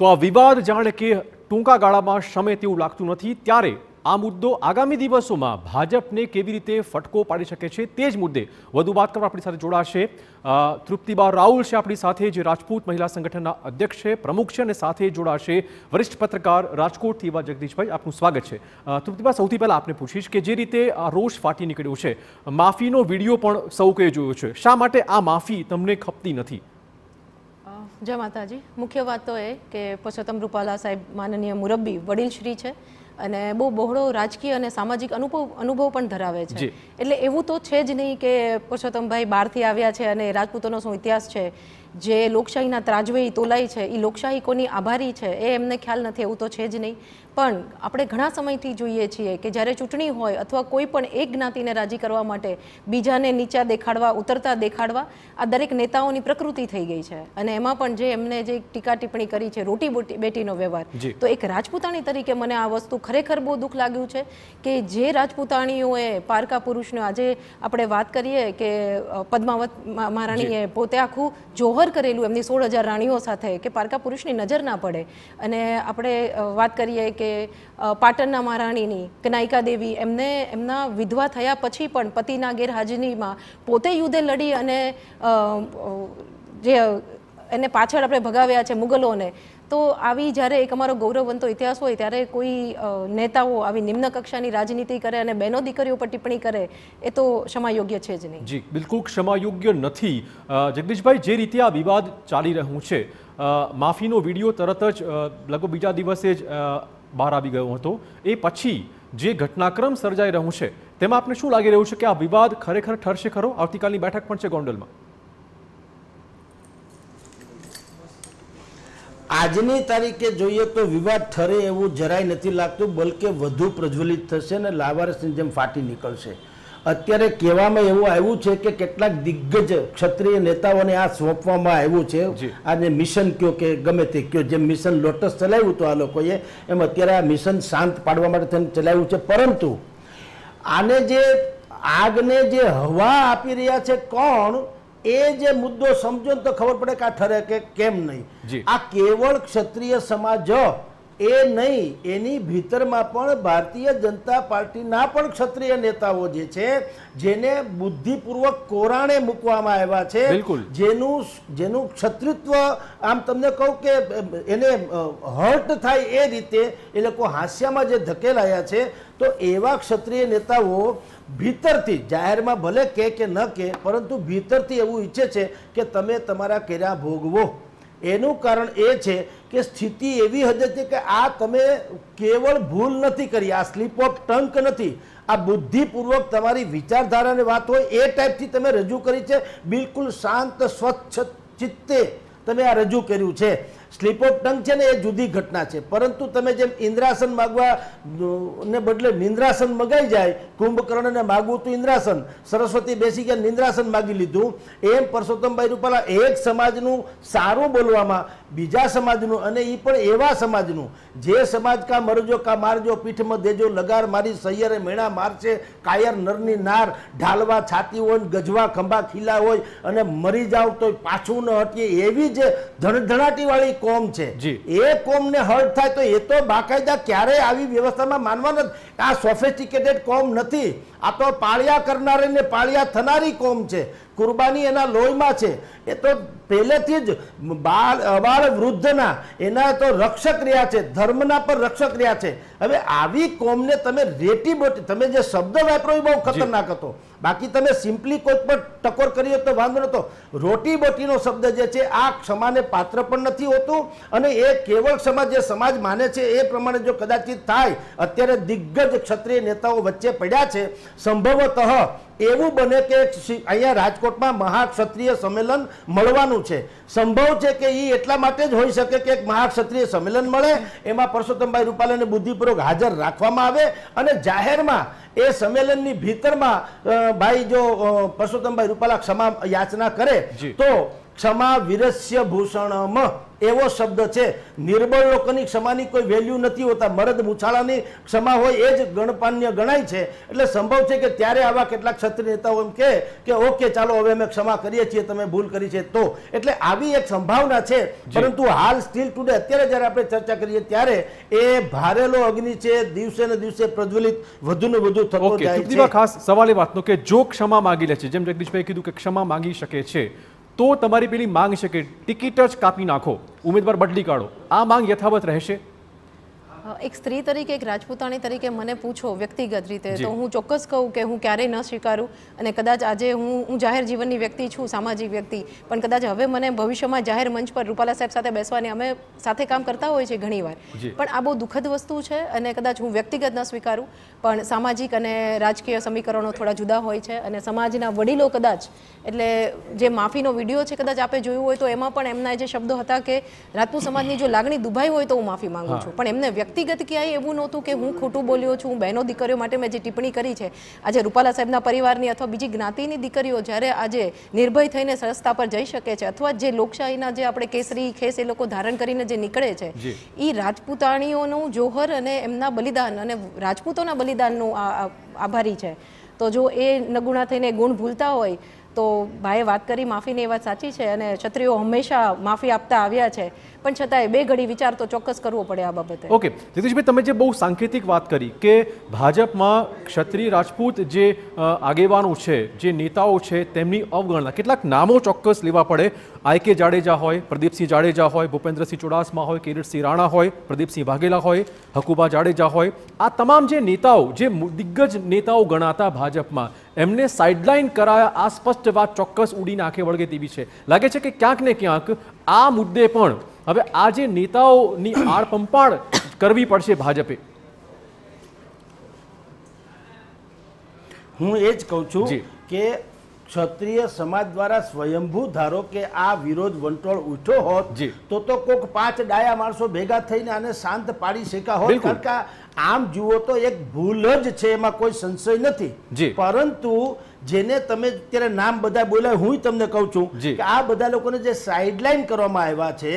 તો આ વિવાદ જાણે કે ટૂંકા ગાળામાં શમે તેવું લાગતું નથી ત્યારે આ મુદ્દો આગામી દિવસોમાં ભાજપને કેવી રીતે ફટકો પાડી શકે છે તે જ મુદ્દે વધુ વાત કરવા આપણી સાથે જોડાશે તૃપ્તિબા રાહુલ છે આપણી સાથે જે રાજપૂત મહિલા સંગઠનના અધ્યક્ષ છે પ્રમુખ છે અને સાથે જોડાશે વરિષ્ઠ પત્રકાર રાજકોટથી એવા જગદીશભાઈ આપનું સ્વાગત છે તૃપ્તિબા સૌથી પહેલાં આપને પૂછીશ કે જે રીતે આ રોષ ફાટી નીકળ્યો છે માફીનો વિડીયો પણ સૌ કોઈએ જોયો છે શા માટે આ માફી તમને ખપતી નથી જય માતાજી મુખ્ય વાત તો એ કે પુરુષોત્તમ રૂપાલા સાહેબ માનનીય મુરબ્બી વડીલશ્રી છે અને બહુ બહોળો રાજકીય અને સામાજિક અનુભવ અનુભવ પણ ધરાવે છે એટલે એવું તો છે જ નહીં કે પુરુષોત્તમભાઈ બહારથી આવ્યા છે અને રાજપૂતોનો શું ઇતિહાસ છે જે લોકશાહીના ત્રાજવેય તોલાય છે એ લોકશાહી કોની આભારી છે એ એમને ખ્યાલ નથી એવું તો છે જ નહીં પણ આપણે ઘણા સમયથી જોઈએ છીએ કે જ્યારે ચૂંટણી હોય અથવા કોઈ પણ એક જ્ઞાતિને રાજી કરવા માટે બીજાને નીચા દેખાડવા ઉતરતા દેખાડવા આ દરેક નેતાઓની પ્રકૃતિ થઈ ગઈ છે અને એમાં પણ જે એમને જે ટીકા ટિપ્પણી કરી છે રોટી બોટી બેટીનો વ્યવહાર તો એક રાજપૂતાણી તરીકે મને આ વસ્તુ ખરેખર બહુ દુઃખ લાગ્યું છે કે જે રાજપૂતાણીઓએ પારકા પુરુષને આજે આપણે વાત કરીએ કે પદ્માવત મહારાણીએ પોતે આખું જોહર કવર કરેલું એમની સોળ હજાર રાણીઓ સાથે કે પારકા પુરુષની નજર ના પડે અને આપણે વાત કરીએ કે પાટણના મહારાણીની કે નાયિકા દેવી એમને એમના વિધવા થયા પછી પણ પતિના ગેરહાજરીમાં પોતે યુદ્ધે લડી અને જે એને પાછળ આપણે ભગાવ્યા છે મુગલોને તો આવી જ્યારે એક અમારો ગૌરવવંતો ઇતિહાસ હોય ત્યારે કોઈ નેતાઓ આવી નિમ્ન કક્ષાની રાજનીતિ કરે અને બહેનો દીકરીઓ પર ટિપ્પણી કરે એ તો ક્ષમાયોગ્ય છે જ નહીં જી બિલકુલ ક્ષમાયોગ્ય નથી જગદીશભાઈ જે રીતે આ વિવાદ ચાલી રહ્યું છે માફીનો વિડીયો તરત જ લગભગ બીજા દિવસે જ બહાર આવી ગયો હતો એ પછી જે ઘટનાક્રમ સર્જાઈ રહ્યું છે તેમાં આપને શું લાગી રહ્યું છે કે આ વિવાદ ખરેખર ઠરશે ખરો આવતીકાલની બેઠક પણ છે ગોંડલમાં આજની તારીખે જોઈએ તો વિવાદ ઠરે એવું જરાય નથી લાગતું બલકે વધુ પ્રજ્વલિત થશે અને લાવારસની જેમ ફાટી નીકળશે અત્યારે કહેવામાં એવું આવ્યું છે કે કેટલાક દિગ્ગજ ક્ષત્રિય નેતાઓને આ સોંપવામાં આવ્યું છે આ જે મિશન કયો કે ગમે તે કયો જેમ મિશન લોટસ ચલાવ્યું હતું આ લોકોએ એમ અત્યારે આ મિશન શાંત પાડવા માટે તેને ચલાવ્યું છે પરંતુ આને જે આગને જે હવા આપી રહ્યા છે કોણ એ જે મુદ્દો સમજો તો ખબર પડે કે આ ઠરે કે કેમ નહીં આ કેવળ ક્ષત્રિય સમાજ એ નહીં એની ભીતરમાં પણ ભારતીય જનતા પાર્ટીના પણ ક્ષત્રિય નેતાઓ જે છે જેને બુદ્ધિપૂર્વક કોરાણે મૂકવામાં આવ્યા છે જેનું જેનું ક્ષત્રિત્વ આમ તમને કહું કે એને હર્ટ થાય એ રીતે એ લોકો હાસ્યામાં જે ધકેલાયા છે તો એવા ક્ષત્રિય નેતાઓ ભીતરથી જાહેરમાં ભલે કે કે ન કે પરંતુ ભીતરથી એવું ઈચ્છે છે કે તમે તમારા કેરા ભોગવો એનું કારણ એ છે કે સ્થિતિ એવી હદે છે કે આ તમે કેવળ ભૂલ નથી કરી આ સ્લીપ ઓફ ટંક નથી આ બુદ્ધિપૂર્વક તમારી વિચારધારાની વાત હોય એ ટાઈપથી તમે રજૂ કરી છે બિલકુલ શાંત સ્વચ્છ ચિત્તે તમે આ રજૂ કર્યું છે સ્લીપ ઓફ ટંગ છે ને એ જુદી ઘટના છે પરંતુ તમે જેમ ઇન્દ્રાસન માગવા ને બદલે નિંદ્રાસન મગાઈ જાય કુંભકર્ણને માગવું તો ઇન્દ્રાસન સરસ્વતી બેસી ગયા નિંદ્રાસન માગી લીધું એમ પરસોત્તમભાઈ રૂપાલા એક સમાજનું સારું બોલવામાં બીજા સમાજનું અને એ પણ એવા સમાજનું જે સમાજ કા મરજો કા મારજો પીઠમાં દેજો લગાર મારી સૈયરે મેણા મારશે કાયર નરની નાર ઢાલવા છાતી હોય ગજવા ખંભા ખીલા હોય અને મરી જાવ તો પાછું ન હટીએ એવી જે ધણધણાટીવાળી કોમ છે એ કોમને હર્ટ થાય તો એ તો બાકાયદા ક્યારેય આવી વ્યવસ્થામાં માનવા નથી આ સોફિસ્ટિકેટેડ કોમ નથી આ તો પાળિયા કરનારી ને પાળિયા થનારી કોમ છે કુરબાની એના લોહીમાં છે એ તો પહેલેથી જ બાળ અબાળ વૃદ્ધના એના તો રક્ષક રહ્યા છે ધર્મના પર રક્ષક રહ્યા છે હવે આવી કોમને તમે રેટી બોટી તમે જે શબ્દ વાપરો એ બહુ ખતરનાક હતો બાકી તમે સિમ્પલી કોઈ પણ ટકોર કરીએ તો વાંધો નતો રોટી બોટીનો શબ્દ જે છે આ ક્ષમાને પાત્ર પણ નથી હોતું અને એ કેવળ સમાજ જે સમાજ માને છે એ પ્રમાણે જો કદાચિત થાય અત્યારે દિગ્ગજ ક્ષત્રિય નેતાઓ વચ્ચે પડ્યા છે સંભવતઃ એવું બને કે અહીંયા રાજકોટમાં મહાક્ષત્રિય સંમેલન મળવાનું કરવાનું છે સંભવ છે કે એ એટલા માટે જ હોઈ શકે કે એક મહાક્ષત્રિય સંમેલન મળે એમાં પરસોત્તમભાઈ રૂપાલાને બુદ્ધિપૂર્વક હાજર રાખવામાં આવે અને જાહેરમાં એ સંમેલનની ભીતરમાં ભાઈ જો પરસોત્તમભાઈ રૂપાલા ક્ષમા યાચના કરે તો ક્ષમા વિરસ્ય ભૂષણમ એવો શબ્દ છે નિર્બળ લોકોની ક્ષમાની કોઈ વેલ્યુ નથી હોતા મરદ મૂછાળાની ક્ષમા હોય એ જ ગણપાન્ય ગણાય છે એટલે સંભવ છે કે ત્યારે આવા કેટલાક ક્ષત્રિય નેતાઓ એમ કે ઓકે ચાલો હવે અમે ક્ષમા કરીએ છીએ તમે ભૂલ કરી છે તો એટલે આવી એક સંભાવના છે પરંતુ હાલ સ્ટીલ ટુડે અત્યારે જ્યારે આપણે ચર્ચા કરીએ ત્યારે એ ભારેલો અગ્નિ છે દિવસે ને દિવસે પ્રજ્વલિત વધુ ને વધુ થતો જાય છે ખાસ સવાલ એ વાતનો કે જો ક્ષમા માગી લે છે જેમ જગદીશભાઈ કીધું કે ક્ષમા માગી શકે છે તો તમારી પેલી માંગ છે કે ટિકિટ જ કાપી નાખો ઉમેદવાર બદલી કાઢો આ માંગ યથાવત રહેશે એક સ્ત્રી તરીકે એક રાજપૂતાણી તરીકે મને પૂછો વ્યક્તિગત રીતે તો હું ચોક્કસ કહું કે હું ક્યારેય ન સ્વીકારું અને કદાચ આજે હું હું જાહેર જીવનની વ્યક્તિ છું સામાજિક વ્યક્તિ પણ કદાચ હવે મને ભવિષ્યમાં જાહેર મંચ પર રૂપાલા સાહેબ સાથે બેસવાની અમે સાથે કામ કરતા હોય છે ઘણીવાર પણ આ બહુ દુઃખદ વસ્તુ છે અને કદાચ હું વ્યક્તિગત ન સ્વીકારું પણ સામાજિક અને રાજકીય સમીકરણો થોડા જુદા હોય છે અને સમાજના વડીલો કદાચ એટલે જે માફીનો વિડીયો છે કદાચ આપે જોયું હોય તો એમાં પણ એમના જે શબ્દો હતા કે રાજપૂત સમાજની જો લાગણી દુભાઈ હોય તો હું માફી માંગુ છું પણ એમને વ્યક્તિ વ્યક્તિગત ક્યાંય એવું નહોતું કે હું ખોટું બોલ્યો છું હું બહેનો દીકરીઓ માટે મેં જે ટિપ્પણી કરી છે આજે રૂપાલા સાહેબના પરિવારની અથવા બીજી જ્ઞાતિની દીકરીઓ જ્યારે આજે નિર્ભય થઈને સંસ્થા પર જઈ શકે છે અથવા જે લોકશાહીના જે આપણે કેસરી ખેસ એ લોકો ધારણ કરીને જે નીકળે છે એ રાજપૂતાણીઓનું જોહર અને એમના બલિદાન અને રાજપૂતોના બલિદાનનું આભારી છે તો જો એ નગુણા થઈને ગુણ ભૂલતા હોય તો ભાઈએ વાત કરી માફીની એ વાત સાચી છે અને ક્ષત્રિયો હંમેશા માફી આપતા આવ્યા છે પણ છતાંય બે ઘડી વિચાર તો ચોક્કસ કરવો પડે આ બાબતે ઓકે જીતેશભાઈ તમે જે બહુ સાંકેતિક વાત કરી કે ભાજપમાં ક્ષત્રિય રાજપૂત જે આગેવાનો છે જે નેતાઓ છે તેમની અવગણના કેટલાક નામો ચોક્કસ લેવા પડે આઈ કે જાડેજા હોય પ્રદીપસિંહ જાડેજા હોય ભૂપેન્દ્રસિંહ ચુડાસમા હોય કિરીટસિંહ રાણા હોય પ્રદીપસિંહ વાઘેલા હોય હકુબા જાડેજા હોય આ તમામ જે નેતાઓ જે દિગ્ગજ નેતાઓ ગણાતા ભાજપમાં એમને સાઇડલાઇન કરાયા આ સ્પષ્ટ વાત ચોક્કસ ઉડીને આંખે વળગે તેવી છે લાગે છે કે ક્યાંક ને ક્યાંક આ મુદ્દે પણ હવે આ જે નેતાઓની આડપંપાળ કરવી પડશે ભાજપે હું એ જ કહું છું કે ક્ષત્રિય સમાજ દ્વારા સ્વયંભૂ ધારો કે આ વિરોધ વંટોળ ઉઠ્યો હોત તો તો કોક પાંચ ડાયા માણસો ભેગા થઈને આને શાંત પાડી શક્યા હોત કારણ કે આમ જુઓ તો એક ભૂલ જ છે એમાં કોઈ સંશય નથી પરંતુ જેને તમે અત્યારે નામ બધા બોલાય હું તમને કહું છું કે આ બધા લોકોને જે સાઇડલાઇન કરવામાં આવ્યા છે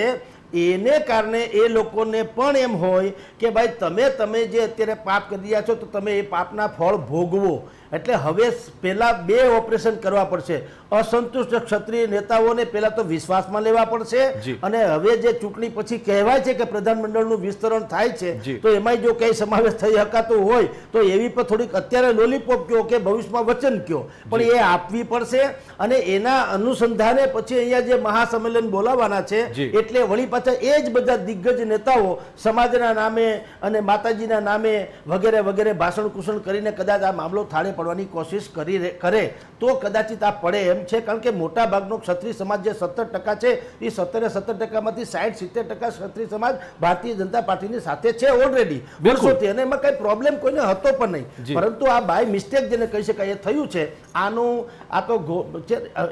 એને કારણે એ લોકોને પણ એમ હોય કે ભાઈ તમે તમે જે અત્યારે પાપ કરી રહ્યા છો તો તમે એ પાપના ફળ ભોગવો એટલે હવે પહેલાં બે ઓપરેશન કરવા પડશે અસંતુષ્ટ ક્ષત્રિય નેતાઓને પહેલાં તો વિશ્વાસમાં લેવા પડશે અને હવે જે ચૂંટણી પછી કહેવાય છે કે પ્રધાનમંડળનું વિસ્તરણ થાય છે તો એમાંય જો કંઈ સમાવેશ થઈ શકાતો હોય તો એવી પર થોડીક અત્યારે લોલીપોપ કહો કે ભવિષ્યમાં વચન કયો પણ એ આપવી પડશે અને એના અનુસંધાને પછી અહીંયા જે મહાસંમેલન બોલાવવાના છે એટલે વળી પાછા એ જ બધા દિગ્ગજ નેતાઓ સમાજના નામે અને માતાજીના નામે વગેરે વગેરે ભાષણ કુષણ કરીને કદાચ આ મામલો થાળે પડવાની કોશિશ કરી કરે તો કદાચિત આ પડે એમ છે કારણ કે મોટા ક્ષત્રિય સમાજ જે સત્તર ટકા છે એ સત્તરે સત્તર ટકામાંથી સાઠ સિત્તેર ટકા ક્ષત્રિય સમાજ ભારતીય જનતા પાર્ટીની સાથે છે ઓલરેડી વર્ષોથી અને એમાં કંઈ પ્રોબ્લેમ કોઈને હતો પણ નહીં પરંતુ આ બાય મિસ્ટેક જેને કહી શકાય એ થયું છે આનું આ તો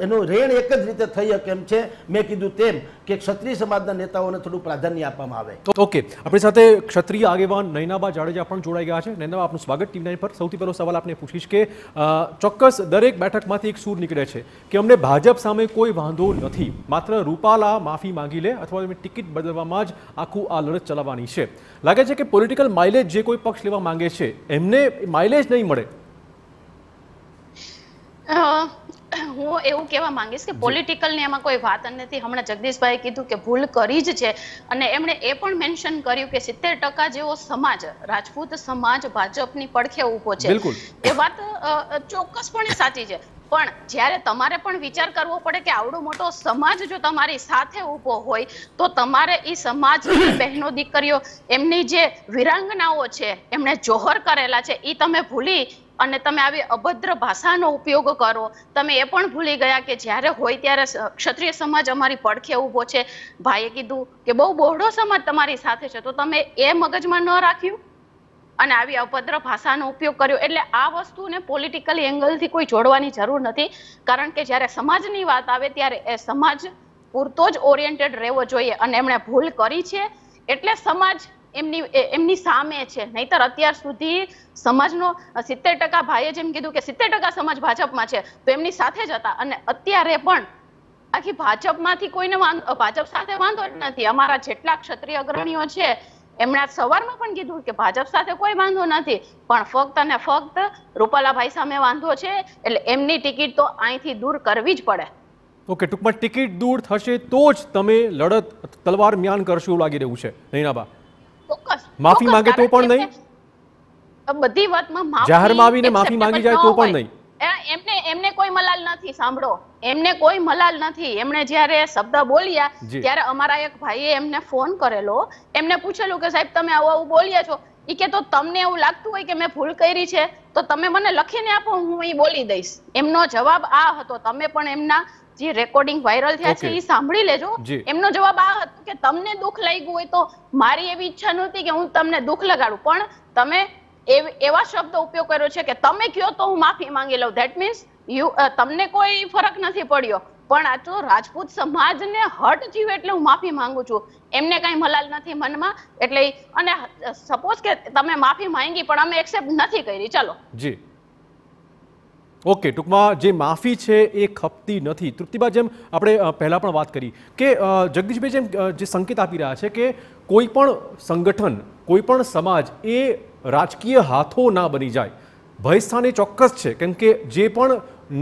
એનું રેણ એક જ રીતે થઈ શકે એમ છે મેં કીધું તેમ કે ક્ષત્રિય સમાજના નેતાઓને થોડું પ્રાધાન્ય આપવામાં આવે ઓકે આપણી સાથે ક્ષત્રિય આગેવાન નૈનાબા જાડેજા પણ જોડાઈ ગયા છે નૈનાબા આપનું સ્વાગત ટીવી નાઇન પર સૌથી પહેલો સવાલ આપને પૂછીશ કે ચોક્કસ દરેક બેઠકમાંથી એક સૂર નીકળે છે કે અમને ભાજપ સામે કોઈ વાંધો નથી માત્ર રૂપાલા માફી માંગી લે અથવા ટિકિટ બદલવામાં જ આખું આ લડત ચલાવવાની છે લાગે છે કે પોલિટિકલ માઇલેજ જે કોઈ પક્ષ લેવા માંગે છે એમને માઇલેજ નહીં મળે હું એવું કહેવા માંગીશ કે પોલિટિકલ ને એમાં કોઈ વાત નથી હમણાં જગદીશભાઈ કીધું કે ભૂલ કરી જ છે અને એમણે એ પણ મેન્શન કર્યું કે સિત્તેર ટકા જેવો સમાજ રાજપૂત સમાજ ભાજપની પડખે ઉભો છે એ વાત ચોક્કસપણે સાચી છે પણ જ્યારે તમારે પણ વિચાર કરવો પડે કે આવડો મોટો સમાજ જો તમારી સાથે ઉભો હોય તો તમારે એ સમાજ બહેનો દીકરીઓ એમની જે વિરાંગનાઓ છે એમણે જોહર કરેલા છે એ તમે ભૂલી અને તમે આવી અભદ્ર ભાષાનો ઉપયોગ કરો તમે એ પણ ભૂલી ગયા કે જ્યારે હોય ત્યારે ક્ષત્રિય સમાજ અમારી પડખે ઊભો છે ભાઈએ કીધું કે બહુ બહોળો સમાજ તમારી સાથે છે તો તમે એ મગજમાં ન રાખ્યું અને આવી અભદ્ર ભાષાનો ઉપયોગ કર્યો એટલે આ વસ્તુને પોલિટિકલ એંગલથી કોઈ જોડવાની જરૂર નથી કારણ કે જ્યારે સમાજની વાત આવે ત્યારે એ સમાજ પૂરતો જ ઓરિએન્ટેડ રહેવો જોઈએ અને એમણે ભૂલ કરી છે એટલે સમાજ એમની એમની સામે છે નહીતર અત્યાર સુધી સમાજનો સિત્તેર ટકા ભાઈએ જેમ કીધું કે સિત્તેર ટકા સમાજ ભાજપમાં છે તો એમની સાથે જ હતા અને અત્યારે પણ આખી ભાજપમાંથી કોઈને ભાજપ સાથે વાંધો જ નથી અમારા જેટલા ક્ષત્રિય અગ્રણીઓ છે એમણે સવારમાં પણ કીધું કે ભાજપ સાથે કોઈ વાંધો નથી પણ ફક્ત અને ફક્ત રૂપાલાભાઈ સામે વાંધો છે એટલે એમની ટિકિટ તો અહીંથી દૂર કરવી જ પડે ઓકે ટૂંકમાં ટિકિટ દૂર થશે તો જ તમે લડત તલવાર મ્યાન કરશો એવું લાગી રહ્યું છે નૈનાબા માફી માંગે તો પણ નહીં બધી વાતમાં જાહેરમાં આવીને માફી માંગી જાય તો પણ નહીં એમને એમને કોઈ મલાલ નથી સાંભળો એમને કોઈ મલાલ નથી એમણે જ્યારે શબ્દ બોલ્યા ત્યારે અમારા એક ભાઈએ એમને ફોન કરેલો એમને પૂછેલું કે સાહેબ તમે આવું આવું બોલ્યા છો એ કે તો તમને એવું લાગતું હોય કે મેં ભૂલ કરી છે તો તમે મને લખીને આપો હું એ બોલી દઈશ એમનો જવાબ આ હતો તમે પણ એમના જે રેકોર્ડિંગ વાયરલ થયા છે એ સાંભળી લેજો એમનો જવાબ આ હતો કે તમને દુઃખ લાગ્યું હોય તો મારી એવી ઈચ્છા નહોતી કે હું તમને દુઃખ લગાડું પણ તમે એવા શબ્દ ઉપયોગ કર્યો છે કે તમે કયો તો હું માફી માંગી લઉં ધેટ મીન્સ યુ તમને કોઈ ફરક નથી પડ્યો પણ આ તો રાજપૂત સમાજને હટ જીવ એટલે હું માફી માંગુ છું એમને કઈ મલાલ નથી મનમાં એટલે અને સપોઝ કે તમે માફી માંગી પણ અમે એક્સેપ્ટ નથી કરી ચલો જી ઓકે ટૂંકમાં જે માફી છે એ ખપતી નથી તૃપ્તિબા જેમ આપણે પહેલાં પણ વાત કરી કે જગદીશભાઈ જેમ જે સંકેત આપી રહ્યા છે કે કોઈ પણ સંગઠન કોઈ પણ સમાજ એ રાજકીય હાથો ના બની જાય ભયસ્થાન એ ચોક્કસ છે કેમ કે જે પણ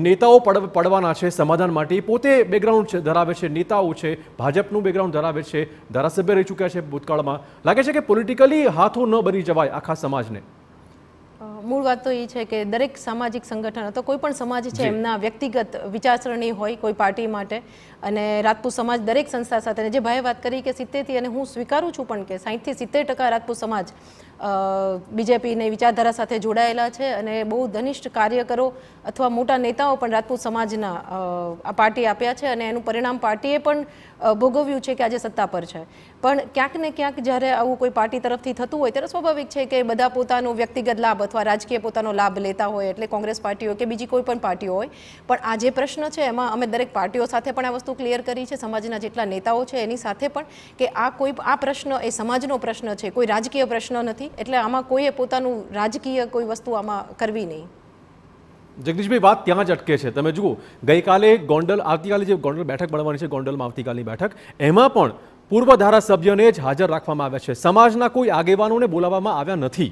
નેતાઓ પડ પડવાના છે સમાધાન માટે પોતે બેકગ્રાઉન્ડ છે ધરાવે છે નેતાઓ છે ભાજપનું બેકગ્રાઉન્ડ ધરાવે છે ધારાસભ્ય રહી ચૂક્યા છે ભૂતકાળમાં લાગે છે કે પોલિટિકલી હાથો ન બની જવાય આખા સમાજને મૂળ વાત તો એ છે કે દરેક સામાજિક સંગઠન અથવા કોઈ પણ સમાજ છે એમના વ્યક્તિગત વિચારસરણી હોય કોઈ પાર્ટી માટે અને રાજપૂત સમાજ દરેક સંસ્થા સાથે જે ભાઈએ વાત કરી કે સિત્તેરથી અને હું સ્વીકારું છું પણ કે સાહીઠથી સિત્તેર ટકા રાજપૂત સમાજ બીજેપીની વિચારધારા સાથે જોડાયેલા છે અને બહુ ઘનિષ્ઠ કાર્યકરો અથવા મોટા નેતાઓ પણ રાજપૂત સમાજના આ પાર્ટી આપ્યા છે અને એનું પરિણામ પાર્ટીએ પણ ભોગવ્યું છે કે આજે સત્તા પર છે પણ ક્યાંક ને ક્યાંક જ્યારે આવું કોઈ પાર્ટી તરફથી થતું હોય ત્યારે સ્વાભાવિક છે કે બધા પોતાનો વ્યક્તિગત લાભ અથવા રાજકીય પોતાનો લાભ લેતા હોય એટલે કોંગ્રેસ પાર્ટી હોય કે બીજી કોઈ પણ પાર્ટી હોય પણ આ જે પ્રશ્ન છે એમાં અમે દરેક પાર્ટીઓ સાથે પણ આ વસ્તુ ક્લિયર કરી છે સમાજના જેટલા નેતાઓ છે એની સાથે પણ કે આ કોઈ આ પ્રશ્ન એ સમાજનો પ્રશ્ન છે કોઈ રાજકીય પ્રશ્ન નથી નથી એટલે આમાં કોઈએ પોતાનું રાજકીય કોઈ વસ્તુ આમાં કરવી નહીં જગદીશભાઈ વાત ત્યાં જ અટકે છે તમે જુઓ ગઈકાલે ગોંડલ આવતીકાલે જે ગોંડલ બેઠક મળવાની છે ગોંડલમાં આવતીકાલની બેઠક એમાં પણ પૂર્વ ધારાસભ્યને જ હાજર રાખવામાં આવ્યા છે સમાજના કોઈ આગેવાનોને બોલાવવામાં આવ્યા નથી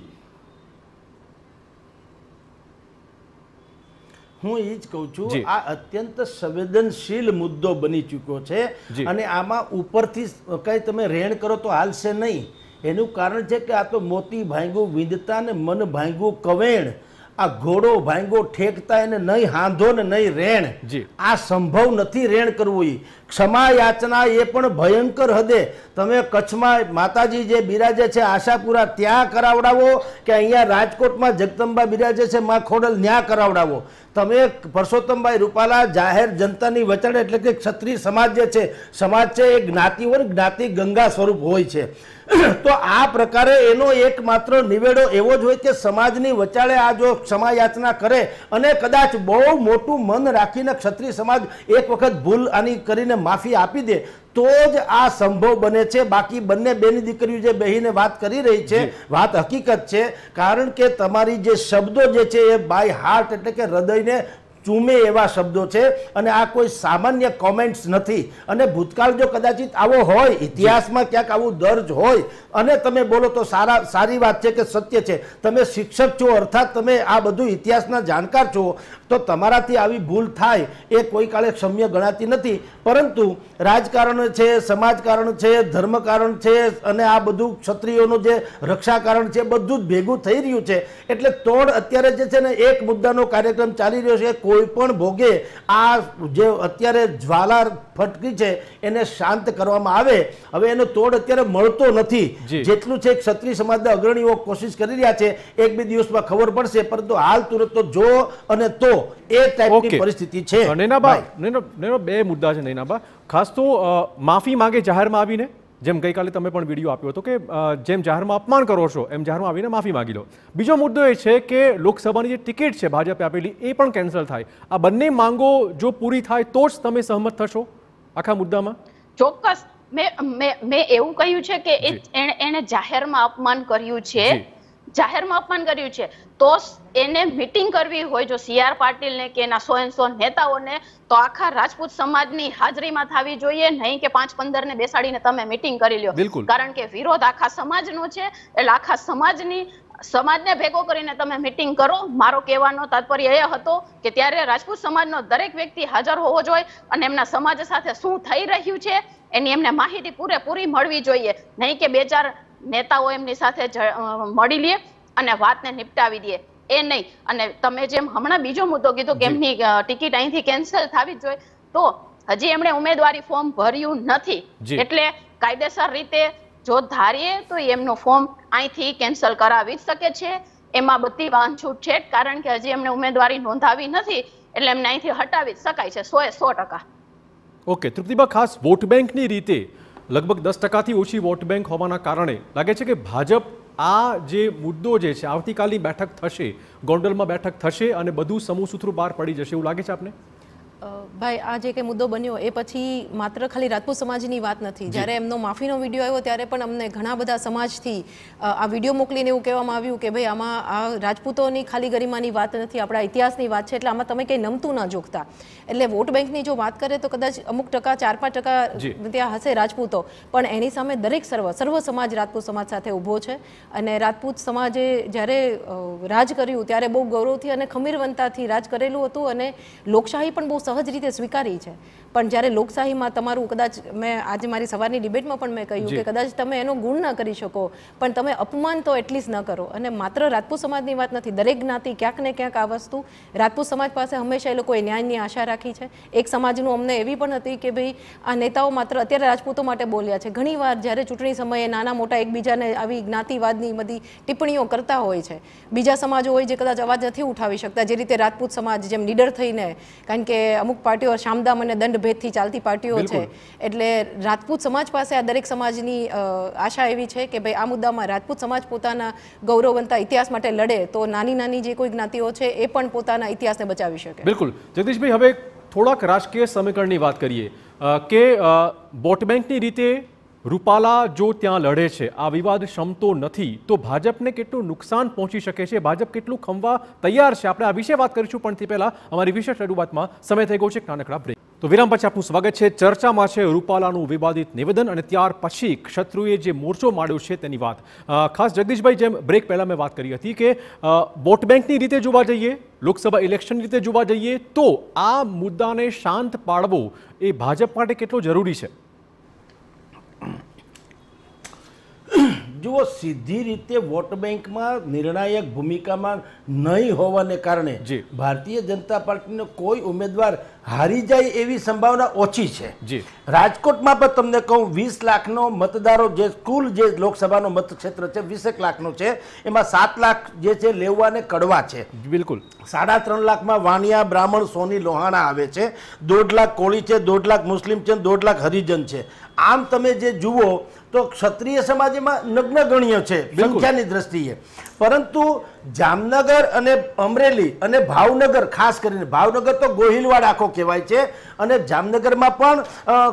હું એ જ કહું છું આ અત્યંત સંવેદનશીલ મુદ્દો બની ચૂક્યો છે અને આમાં ઉપરથી કંઈ તમે રેણ કરો તો હાલશે નહીં એનું કારણ છે કે આ તો મોતી ભાંગ્યું વિંધતા ને મન ભાંગ્યું કવેણ આ ઘોડો ભાંગો ઠેકતા એને નહીં હાંધો ને નહીં રેણ આ સંભવ નથી રેણ કરવું એ ક્ષમા યાચના એ પણ ભયંકર હદે તમે કચ્છમાં માતાજી જે બિરાજે છે આશાપુરા ત્યાં કરાવડાવો કે અહીંયા રાજકોટમાં જગદંબા બિરાજે છે માં ખોડલ ન્યા કરાવડાવો તમે પરસોત્તમભાઈ રૂપાલા જાહેર જનતાની વચન એટલે કે ક્ષત્રિય સમાજ જે છે સમાજ છે એ જ્ઞાતિઓ જ્ઞાતિ ગંગા સ્વરૂપ હોય છે તો આ પ્રકારે એનો એકમાત્ર નિવેડો એવો જ હોય કે સમાજની વચાળે આ જો ક્ષમાયાચના કરે અને કદાચ બહુ મોટું મન રાખીને ક્ષત્રિય સમાજ એક વખત ભૂલ આની કરીને માફી આપી દે તો જ આ સંભવ બને છે બાકી બંને બેની દીકરીઓ જે બહીને વાત કરી રહી છે વાત હકીકત છે કારણ કે તમારી જે શબ્દો જે છે એ બાય હાર્ટ એટલે કે હૃદયને ચૂમે એવા શબ્દો છે અને આ કોઈ સામાન્ય કોમેન્ટ્સ નથી અને ભૂતકાળ જો કદાચિત આવો હોય ઇતિહાસમાં ક્યાંક આવું દર્જ હોય અને તમે બોલો તો સારા સારી વાત છે કે સત્ય છે તમે શિક્ષક છો અર્થાત તમે આ બધું ઇતિહાસના જાણકાર છો તો તમારાથી આવી ભૂલ થાય એ કોઈ કાળે ક્ષમ્ય ગણાતી નથી પરંતુ રાજકારણ છે સમાજકારણ છે ધર્મકારણ છે અને આ બધું ક્ષત્રિયોનું જે રક્ષાકારણ છે બધું જ ભેગું થઈ રહ્યું છે એટલે તોડ અત્યારે જે છે ને એક મુદ્દાનો કાર્યક્રમ ચાલી રહ્યો છે કોઈ કોઈ પણ ભોગે આ જે અત્યારે જ્વાલા ફટકી છે એને શાંત કરવામાં આવે હવે એનો તોડ અત્યારે મળતો નથી જેટલું છે ક્ષત્રિય સમાજના અગ્રણીઓ કોશિશ કરી રહ્યા છે એક બે દિવસમાં ખબર પડશે પરંતુ હાલ તુરંત તો જો અને તો એ ટાઈપની પરિસ્થિતિ છે નૈનાબા બે મુદ્દા છે નૈનાબા ખાસ તો માફી માંગે જાહેરમાં આવીને જેમ ગઈકાલે તમે પણ વિડીયો આપ્યો હતો કે જેમ જાહેરમાં અપમાન કરો છો એમ જાહેરમાં આવીને માફી માગી લો બીજો મુદ્દો એ છે કે લોકસભાની જે ટિકિટ છે ભાજપે આપેલી એ પણ કેન્સલ થાય આ બંને માંગો જો પૂરી થાય તો જ તમે સહમત થશો આખા મુદ્દામાં ચોક્કસ મેં મેં એવું કહ્યું છે કે એણે જાહેરમાં અપમાન કર્યું છે જાહેરમાં અપમાન કર્યું છે તો એને મિટિંગ કરવી હોય જો સી આર પાટીલને કે એના સો સો નેતાઓને તો આખા રાજપૂત સમાજની હાજરીમાં થવી જોઈએ નહીં કે પાંચ પંદર ને બેસાડીને તમે મિટિંગ કરી લ્યો કારણ કે વિરોધ આખા સમાજનો છે એટલે આખા સમાજની સમાજને ભેગો કરીને તમે મિટિંગ કરો મારો કહેવાનો તાત્પર્ય એ હતો કે ત્યારે રાજપૂત સમાજનો દરેક વ્યક્તિ હાજર હોવો જોઈએ અને એમના સમાજ સાથે શું થઈ રહ્યું છે એની એમને માહિતી પૂરેપૂરી મળવી જોઈએ નહીં કે બે ચાર નેતાઓ એમની સાથે મળી લે અને વાતને નિપટાવી દે એ નહીં અને તમે જેમ હમણાં બીજો મુદ્દો કીધો કે એમની ટિકિટ અહીંથી કેન્સલ થવી જોઈએ તો હજી એમણે ઉમેદવારી ફોર્મ ભર્યું નથી એટલે કાયદેસર રીતે જો ધારીએ તો એમનું ફોર્મ અહીંથી કેન્સલ કરાવી શકે છે એમાં બધી વાંછૂટ છે કારણ કે હજી એમણે ઉમેદવારી નોંધાવી નથી એટલે એમને અહીંથી હટાવી શકાય છે સો એ સો ટકા ઓકે તૃપ્તિબા ખાસ વોટ બેંકની રીતે લગભગ દસ ટકાથી ઓછી વોટ બેંક હોવાના કારણે લાગે છે કે ભાજપ આ જે મુદ્દો જે છે આવતીકાલની બેઠક થશે ગોંડલમાં બેઠક થશે અને બધું સમૂહ સૂત્રું બહાર પડી જશે એવું લાગે છે આપને ભાઈ આ જે કંઈ મુદ્દો બન્યો એ પછી માત્ર ખાલી રાજપૂત સમાજની વાત નથી જ્યારે એમનો માફીનો વિડીયો આવ્યો ત્યારે પણ અમને ઘણા બધા સમાજથી આ વિડીયો મોકલીને એવું કહેવામાં આવ્યું કે ભાઈ આમાં આ રાજપૂતોની ખાલી ગરિમાની વાત નથી આપણા ઇતિહાસની વાત છે એટલે આમાં તમે કંઈ નમતું ના જોખતા એટલે વોટ બેંકની જો વાત કરે તો કદાચ અમુક ટકા ચાર પાંચ ટકા ત્યાં હશે રાજપૂતો પણ એની સામે દરેક સર્વ સર્વ સમાજ રાજપૂત સમાજ સાથે ઊભો છે અને રાજપૂત સમાજે જ્યારે રાજ કર્યું ત્યારે બહુ ગૌરવથી અને ખમીરવંતાથી રાજ કરેલું હતું અને લોકશાહી પણ બહુ સહજ રીતે સ્વીકારી છે પણ જ્યારે લોકશાહીમાં તમારું કદાચ મેં આજે મારી સવારની ડિબેટમાં પણ મેં કહ્યું કે કદાચ તમે એનો ગુણ ન કરી શકો પણ તમે અપમાન તો એટલીસ્ટ ન કરો અને માત્ર રાજપૂત સમાજની વાત નથી દરેક જ્ઞાતિ ક્યાંક ને ક્યાંક આ વસ્તુ રાજપૂત સમાજ પાસે હંમેશા એ લોકોએ ન્યાયની આશા રાખી છે એક સમાજનું અમને એવી પણ હતી કે ભાઈ આ નેતાઓ માત્ર અત્યારે રાજપૂતો માટે બોલ્યા છે ઘણીવાર જ્યારે ચૂંટણી સમયે નાના મોટા એકબીજાને આવી જ્ઞાતિવાદની બધી ટિપ્પણીઓ કરતા હોય છે બીજા સમાજો હોય જે કદાચ અવાજ નથી ઉઠાવી શકતા જે રીતે રાજપૂત સમાજ જેમ નીડર થઈને કારણ કે અમુક પાર્ટીઓ શામદામ અને દંડ ભેદથી ચાલતી પાર્ટીઓ છે એટલે રાજપૂત સમાજ પાસે આ દરેક સમાજની આશા એવી છે કે ભાઈ આ મુદ્દામાં રાજપૂત સમાજ પોતાના ગૌરવવંતા ઇતિહાસ માટે લડે તો નાની નાની જે કોઈ જ્ઞાતિઓ છે એ પણ પોતાના ઇતિહાસને બચાવી શકે બિલકુલ જગદીશભાઈ હવે થોડાક રાજકીય સમીકરણની વાત કરીએ કે વોટ બેંકની રીતે રૂપાલા જો ત્યાં લડે છે આ વિવાદ શમતો નથી તો ભાજપને કેટલું નુકસાન પહોંચી શકે છે ભાજપ કેટલું ખમવા તૈયાર છે આપણે આ વિશે વાત કરીશું પણ તે પહેલા અમારી વિશેષ શરૂઆતમાં સમય થઈ ગયો છે નાનકડા બ્રેક તો વિરામ પછી આપનું સ્વાગત છે ચર્ચામાં છે રૂપાલાનું વિવાદિત નિવેદન અને ત્યાર પછી ક્ષત્રુએ જે મોરચો માંડ્યો છે તેની વાત ખાસ જગદીશભાઈ જેમ બ્રેક પહેલાં મેં વાત કરી હતી કે વોટ બેંકની રીતે જોવા જઈએ લોકસભા ઇલેક્શન રીતે જોવા જઈએ તો આ મુદ્દાને શાંત પાડવો એ ભાજપ માટે કેટલો જરૂરી છે જુઓ સીધી રીતે વોટ બેંકમાં નિર્ણાયક ભૂમિકામાં નહીં હોવાને કારણે ભારતીય જનતા પાર્ટીનો કોઈ ઉમેદવાર હારી જાય એવી સંભાવના ઓછી છે રાજકોટમાં પણ તમને કહું વીસ લાખનો મતદારો જે કુલ જે લોકસભાનો મતક્ષેત્ર છે વીસેક લાખનો છે એમાં સાત લાખ જે છે લેવાને કડવા છે બિલકુલ સાડા ત્રણ લાખમાં વાણિયા બ્રાહ્મણ સોની લોહાણા આવે છે દોઢ લાખ કોળી છે દોઢ લાખ મુસ્લિમ છે દોઢ લાખ હરિજન છે આમ તમે જે જુઓ તો ક્ષત્રિય સમાજમાં નગ્ન ગણ્ય છે સંખ્યાની દ્રષ્ટિએ પરંતુ જામનગર અને અમરેલી અને ભાવનગર ખાસ કરીને ભાવનગર તો ગોહિલવાડ આખો કહેવાય છે અને જામનગરમાં પણ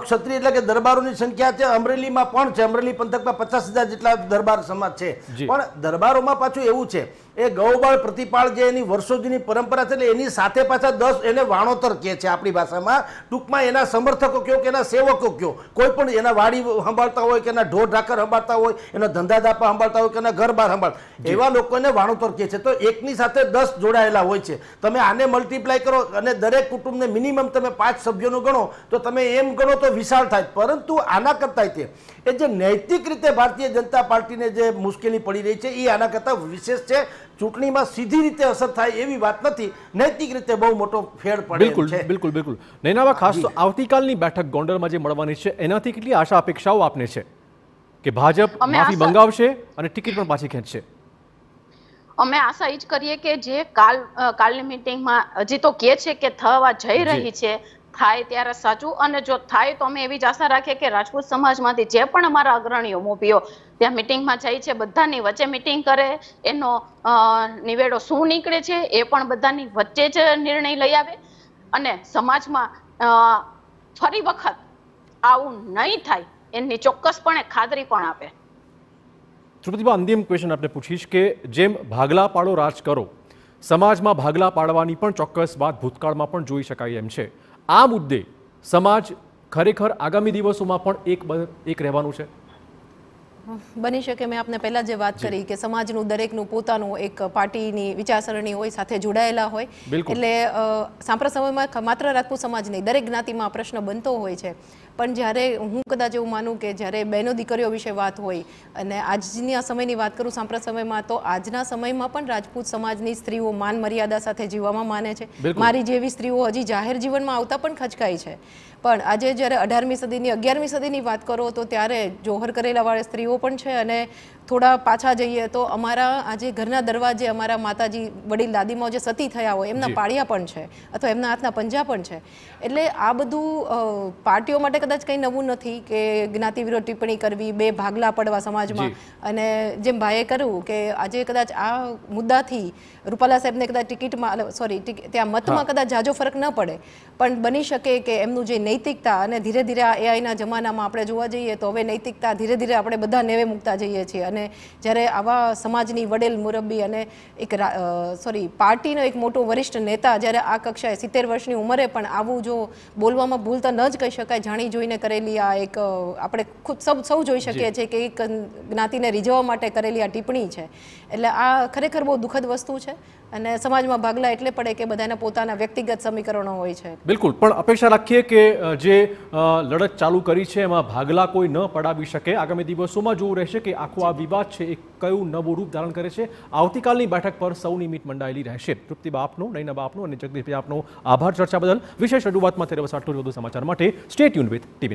ક્ષત્રિય એટલે કે દરબારોની સંખ્યા છે અમરેલીમાં પણ છે અમરેલી પંથકમાં પચાસ હજાર જેટલા દરબાર સમાજ છે પણ દરબારોમાં પાછું એવું છે એ ગૌબાળ પ્રતિપાળ જે એની વર્ષો જૂની પરંપરા છે એટલે એની સાથે પાછા દસ એને વાણોતર કહે છે આપણી ભાષામાં ટૂંકમાં એના સમર્થકો કયો કે એના સેવકો કયો કોઈ પણ એના વાડી સંભાળતા હોય કે એના ઢોર ઢાકર સંભાળતા હોય એના ધંધા ધાપા સંભાળતા હોય કે એના ઘર બાર સંભાળ એવા લોકોને વાણોતર કહે છે તો એકની સાથે દસ જોડાયેલા હોય છે તમે આને મલ્ટીપ્લાય કરો અને દરેક કુટુંબને મિનિમમ તમે પાંચ સભ્યોનું ગણો તો તમે એમ ગણો તો વિશાળ થાય પરંતુ આના કરતાં તે એ જે નૈતિક રીતે ભારતીય જનતા પાર્ટીને જે મુશ્કેલી પડી રહી છે એ આના કરતાં વિશેષ છે ચૂંટણીમાં સીધી રીતે અસર થાય એવી વાત નથી નૈતિક રીતે બહુ મોટો ફેર પડે બિલકુલ બિલકુલ બિલકુલ નૈનાવા ખાસ તો આવતીકાલની બેઠક ગોંડલમાં જે મળવાની છે એનાથી કેટલી આશા અપેક્ષાઓ આપને છે કે ભાજપ માફી મંગાવશે અને ટિકિટ પણ પાછી ખેંચશે અમે આશા એ જ કરીએ કે જે કાલ કાલની મીટિંગમાં હજી તો કહે છે કે થવા જઈ રહી છે થાય ત્યારે સાચું અને જો થાય તો અમે એવી જ આશા રાખીએ કે રાજપૂત સમાજમાંથી જે પણ અમારા અગ્રણીઓ મોભીઓ ત્યાં મીટિંગમાં જાય છે બધાની વચ્ચે મીટિંગ કરે એનો નિવેડો શું નીકળે છે એ પણ બધાની વચ્ચે જ નિર્ણય લઈ આવે અને સમાજમાં ફરી વખત આવું નહીં થાય એની ચોક્કસપણે ખાતરી પણ આપે ત્રિપતિભા અંતિમ ક્વેશ્ચન આપણે પૂછીશ કે જેમ ભાગલા પાડો રાજ કરો સમાજમાં ભાગલા પાડવાની પણ ચોક્કસ વાત ભૂતકાળમાં પણ જોઈ શકાય એમ છે આ મુદ્દે સમાજ ખરેખર આગામી દિવસોમાં પણ એક એક રહેવાનું છે બની શકે મેં આપને પહેલાં જે વાત કરી કે સમાજનું દરેકનું પોતાનું એક પાર્ટીની વિચારસરણી હોય સાથે જોડાયેલા હોય એટલે સાંપ્રત સમયમાં માત્ર રાજપૂત સમાજ નહીં દરેક જ્ઞાતિમાં પ્રશ્ન બનતો હોય છે પણ જ્યારે હું કદાચ એવું માનું કે જ્યારે બહેનો દીકરીઓ વિશે વાત હોય અને આજની આ સમયની વાત કરું સાંપ્રત સમયમાં તો આજના સમયમાં પણ રાજપૂત સમાજની સ્ત્રીઓ માન મર્યાદા સાથે જીવવામાં માને છે મારી જેવી સ્ત્રીઓ હજી જાહેર જીવનમાં આવતા પણ ખચકાય છે પણ આજે જ્યારે અઢારમી સદીની અગિયારમી સદીની વાત કરો તો ત્યારે જોહર કરેલાવાળી સ્ત્રીઓ પણ છે અને થોડા પાછા જઈએ તો અમારા આજે ઘરના દરવાજે અમારા માતાજી વડીલ દાદીમાં જે સતી થયા હોય એમના પાળિયા પણ છે અથવા એમના હાથના પંજા પણ છે એટલે આ બધું પાર્ટીઓ માટે કદાચ કંઈ નવું નથી કે જ્ઞાતિ વિરોધ ટિપ્પણી કરવી બે ભાગલા પડવા સમાજમાં અને જેમ ભાઈએ કર્યું કે આજે કદાચ આ મુદ્દાથી રૂપાલા સાહેબને કદાચ ટિકિટમાં સોરી ત્યાં મતમાં કદાચ ઝાઝો ફરક ન પડે પણ બની શકે કે એમનું જે નૈતિકતા અને ધીરે ધીરે આ એઆઈના જમાનામાં આપણે જોવા જઈએ તો હવે નૈતિકતા ધીરે ધીરે આપણે બધા નેવે મૂકતા જઈએ છીએ અને જ્યારે આવા સમાજની વડેલ મુરબ્બી અને એક સોરી પાર્ટીનો એક મોટો વરિષ્ઠ નેતા જ્યારે આ કક્ષાએ સિત્તેર વર્ષની ઉંમરે પણ આવું જો બોલવામાં ભૂલતા ન જ કહી શકાય જાણી જોઈને કરેલી આ એક આપણે ખુદ સૌ સૌ જોઈ શકીએ છીએ કે એક જ્ઞાતિને રીઝવવા માટે કરેલી આ ટિપ્પણી છે એટલે આ ખરેખર બહુ દુઃખદ વસ્તુ છે અને સમાજમાં ભાગલા એટલે પડે કે બધાના પોતાના વ્યક્તિગત સમીકરણો હોય છે બિલકુલ પણ અપેક્ષા રાખીએ કે જે લડત ચાલુ કરી છે એમાં ભાગલા કોઈ ન પડાવી શકે આગામી દિવસોમાં જોવું રહેશે કે આખો આ વિવાદ છે એ કયું નવું રૂપ ધારણ કરે છે આવતીકાલની બેઠક પર સૌની મીટ મંડાયેલી રહેશે તૃપ્તિ બાપનો નૈના બાપનો અને જગદીશ આપનો આભાર ચર્ચા બદલ વિશેષ રજૂઆતમાં તેરે વસાટલું વધુ સમાચાર માટે સ્ટેટ યુન વિથ ટીવી